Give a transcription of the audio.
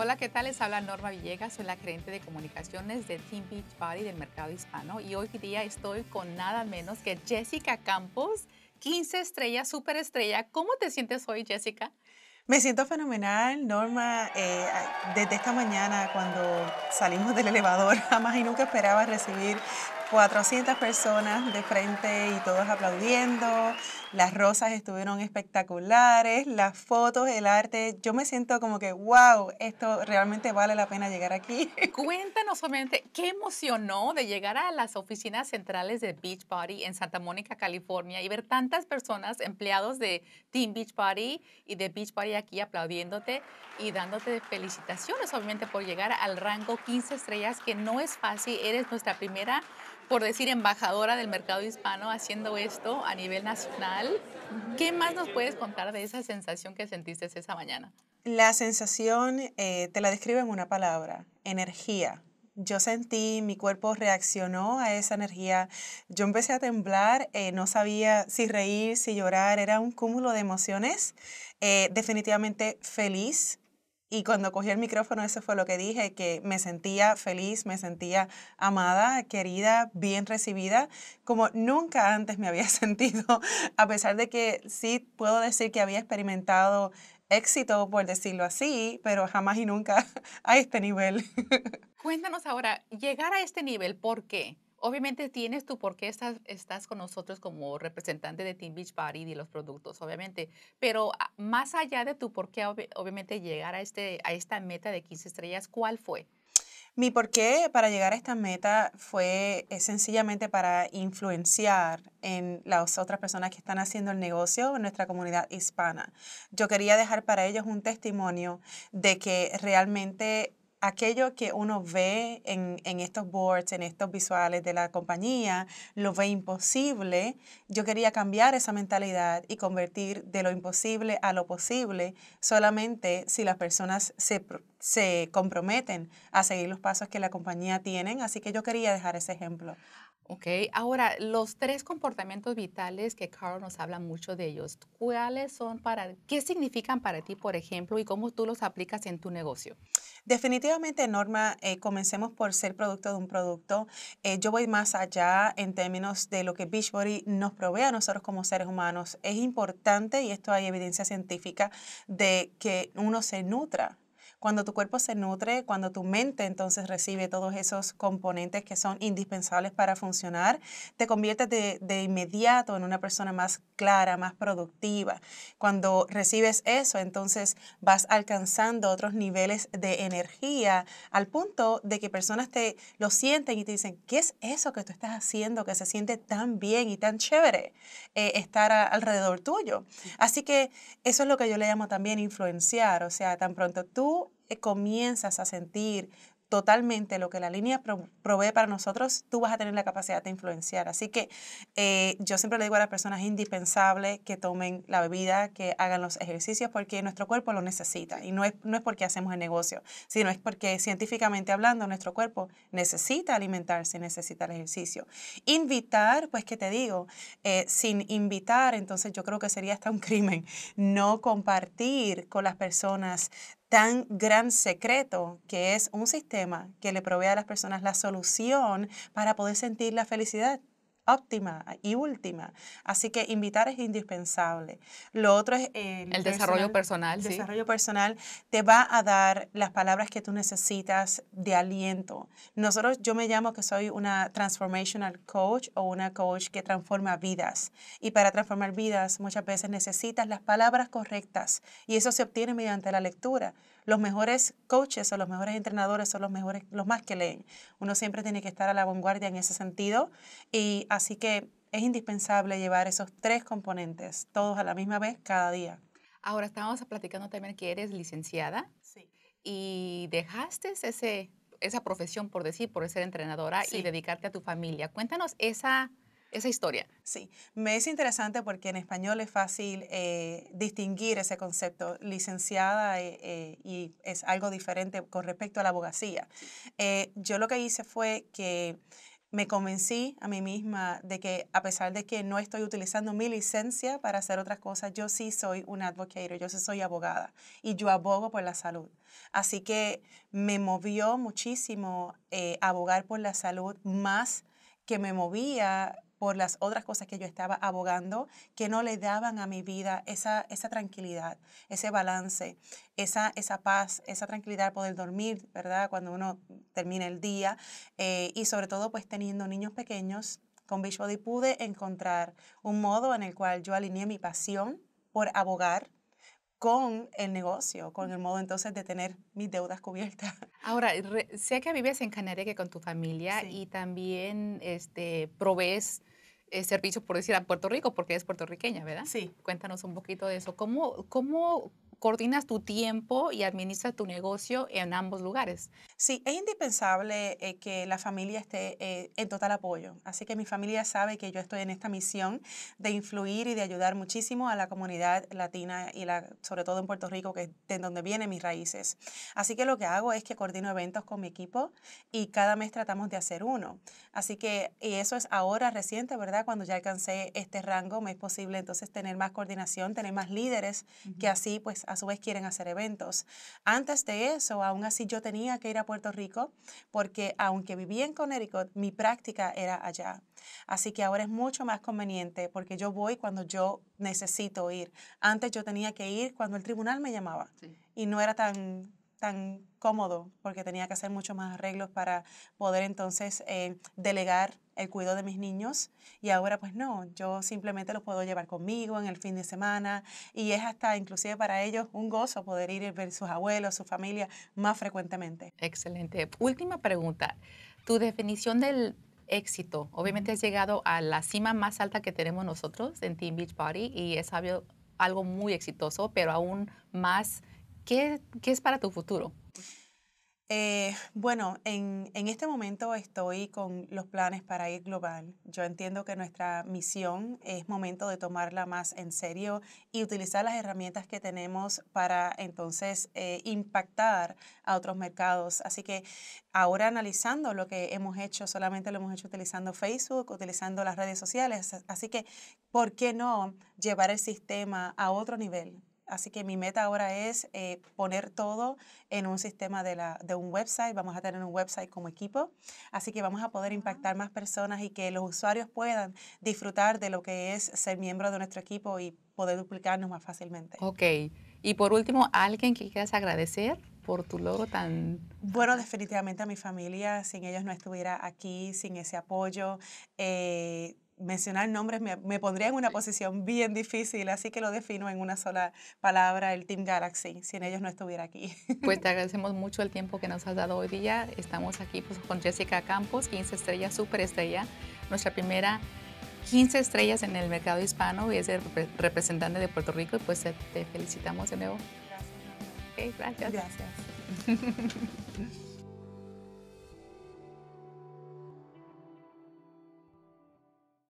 Hola, ¿qué tal? Les habla Norma Villegas, soy la gerente de comunicaciones de Team Beach Party del mercado hispano y hoy día estoy con nada menos que Jessica Campos, 15 estrella, superestrella. ¿Cómo te sientes hoy, Jessica? Me siento fenomenal, Norma. Eh, desde esta mañana, cuando salimos del elevador, jamás y nunca esperaba recibir 400 personas de frente y todos aplaudiendo, las rosas estuvieron espectaculares, las fotos, el arte, yo me siento como que, wow, esto realmente vale la pena llegar aquí. Cuéntanos obviamente, ¿qué emocionó de llegar a las oficinas centrales de Beach Party en Santa Mónica, California y ver tantas personas, empleados de Team Beach Party y de Beach Party aquí aplaudiéndote y dándote felicitaciones, obviamente, por llegar al rango 15 estrellas, que no es fácil, eres nuestra primera por decir, embajadora del mercado hispano haciendo esto a nivel nacional. ¿Qué más nos puedes contar de esa sensación que sentiste esa mañana? La sensación eh, te la describo en una palabra, energía. Yo sentí, mi cuerpo reaccionó a esa energía. Yo empecé a temblar, eh, no sabía si reír, si llorar, era un cúmulo de emociones. Eh, definitivamente feliz, y cuando cogí el micrófono, eso fue lo que dije, que me sentía feliz, me sentía amada, querida, bien recibida, como nunca antes me había sentido, a pesar de que sí puedo decir que había experimentado éxito, por decirlo así, pero jamás y nunca a este nivel. Cuéntanos ahora, llegar a este nivel, ¿por qué? Obviamente tienes tu por estás, con nosotros como representante de Team Beach Party y los productos, obviamente. Pero ah, más allá de tu por qué, obviamente, llegar a, este, a esta meta de 15 estrellas, ¿cuál fue? Mi porqué para llegar a esta meta fue eh, sencillamente para influenciar en las otras personas que están haciendo el negocio en nuestra comunidad hispana. Yo quería dejar para ellos un testimonio de que realmente aquello que uno ve en, estos boards, en estos visuales de la compañía, lo ve imposible, yo quería cambiar esa mentalidad y convertir de lo imposible a lo posible solamente si las personas se, se comprometen a seguir los pasos que la compañía tienen. Así que yo quería dejar ese ejemplo. Ok, ahora los tres comportamientos vitales que Carl nos habla mucho de ellos, ¿cuáles son para, qué significan para ti, por ejemplo, y cómo tú los aplicas en tu negocio? Definitivamente, Norma, eh, comencemos por ser producto de un producto. Eh, yo voy más allá en términos de lo que Beachbody nos provee a nosotros como seres humanos. Es importante, y esto hay evidencia científica, de que uno se nutra cuando tu cuerpo se nutre, cuando tu mente entonces recibe todos esos componentes que son indispensables para funcionar, te conviertes de, de inmediato en una persona más clara, más productiva. Cuando recibes eso, entonces vas alcanzando otros niveles de energía al punto de que personas te lo sienten y te dicen, ¿qué es eso que tú estás haciendo que se siente tan bien y tan chévere eh, estar alrededor tuyo? Así que eso es lo que yo le llamo también influenciar, o sea, tan pronto tú eh, comienzas a sentir totalmente lo que la línea provee para nosotros, tú vas a tener la capacidad de influenciar. Así que eh, yo siempre le digo a las personas, es indispensable que tomen la bebida, que hagan los ejercicios, porque nuestro cuerpo lo necesita. Y no es, no es porque hacemos el negocio, sino es porque científicamente hablando, nuestro cuerpo necesita alimentarse, necesita el ejercicio. Invitar, pues, ¿qué te digo? Eh, sin invitar, entonces yo creo que sería hasta un crimen no compartir con las personas tan gran secreto que es un sistema que le provee a las personas la solución para poder sentir la felicidad óptima y última. Así que invitar es indispensable. Lo otro es el, desarrollo personal. El desarrollo personal te va a dar las palabras que tú necesitas de aliento. Nosotros, yo me llamo que soy una transformational coach o una coach que transforma vidas. Y para transformar vidas muchas veces necesitas las palabras correctas y eso se obtiene mediante la lectura los mejores coaches o los mejores entrenadores son los mejores, los más que leen. Uno siempre tiene que estar a la vanguardia en ese sentido y Así que es indispensable llevar esos tres componentes, todos a la misma vez, cada día. Ahora estábamos platicando también que eres licenciada. Sí. Y dejaste ese, esa profesión, por decir, por ser entrenadora y dedicarte a tu familia. Cuéntanos esa, esa historia. Sí, me es interesante porque en español es fácil eh, distinguir ese concepto. Licenciada eh, eh, y es algo diferente con respecto a la abogacía. yo lo que hice fue que me convencí a mí misma de que a pesar de que no estoy utilizando mi licencia para hacer otras cosas, yo sí soy un advocate, yo sí soy abogada y yo abogo por la salud. Así que me movió muchísimo eh, abogar por la salud más que me movía por las otras cosas que yo estaba abogando, que no le daban a mi vida esa, esa tranquilidad, ese balance, esa, esa paz, esa tranquilidad, poder dormir, ¿verdad? Cuando uno termina el día. Eh, y sobre todo, pues teniendo niños pequeños, con Beachbody pude encontrar un modo en el cual yo alineé mi pasión por abogar con el negocio, con el modo entonces de tener mis deudas cubiertas. Ahora, sé que vives en Canarias con tu familia y también este, provees eh, servicios, por decir, a Puerto Rico, porque eres puertorriqueña, ¿verdad? Sí. Cuéntanos un poquito de eso. ¿Cómo, cómo coordinas tu tiempo y administras tu negocio en ambos lugares. Sí, es indispensable eh, que la familia esté eh, en total apoyo. Así que mi familia sabe que yo estoy en esta misión de influir y de ayudar muchísimo a la comunidad latina y la, sobre todo en Puerto Rico, que es de donde vienen mis raíces. Así que lo que hago es que coordino eventos con mi equipo y cada mes tratamos de hacer uno. Así que, y eso es ahora reciente, ¿verdad? Cuando ya alcancé este rango, me es posible entonces tener más coordinación, tener más líderes que así pues a su vez quieren hacer eventos. Antes de eso, aún así yo tenía que ir a Puerto Rico porque aunque vivía en Connecticut, mi práctica era allá. Así que ahora es mucho más conveniente porque yo voy cuando yo necesito ir. Antes yo tenía que ir cuando el tribunal me llamaba y no era tan tan cómodo porque tenía que hacer muchos más arreglos para poder entonces eh, delegar el cuidado de mis niños y ahora pues no, yo simplemente los puedo llevar conmigo en el fin de semana y es hasta inclusive para ellos un gozo poder ir a ver sus abuelos, su familia más frecuentemente. Excelente. Última pregunta, tu definición del éxito, obviamente has llegado a la cima más alta que tenemos nosotros en Team Beach Party y es algo muy exitoso, pero aún más ¿Qué, es para tu futuro? Eh, bueno, en, este momento estoy con los planes para ir global. Yo entiendo que nuestra misión es momento de tomarla más en serio y utilizar las herramientas que tenemos para entonces eh, impactar a otros mercados. Así que ahora analizando lo que hemos hecho, solamente lo hemos hecho utilizando Facebook, utilizando las redes sociales. Así que, ¿por qué no llevar el sistema a otro nivel? Así que mi meta ahora es eh, poner todo en un sistema de, la, de, un website. Vamos a tener un website como equipo. Así que vamos a poder impactar más personas y que los usuarios puedan disfrutar de lo que es ser miembro de nuestro equipo y poder duplicarnos más fácilmente. Ok. Y por último, ¿alguien que quieras agradecer? por tu logro tan... Bueno, definitivamente a mi familia, sin ellos no estuviera aquí, sin ese apoyo. Eh, mencionar nombres me, pondría en una posición bien difícil, así que lo defino en una sola palabra, el Team Galaxy, si en ellos no estuviera aquí. Pues te agradecemos mucho el tiempo que nos has dado hoy día. Estamos aquí pues, con Jessica Campos, 15 estrellas, superestrella, nuestra primera 15 estrellas en el mercado hispano y es el representante de Puerto Rico y pues te, felicitamos de nuevo. Gracias. gracias. Gracias.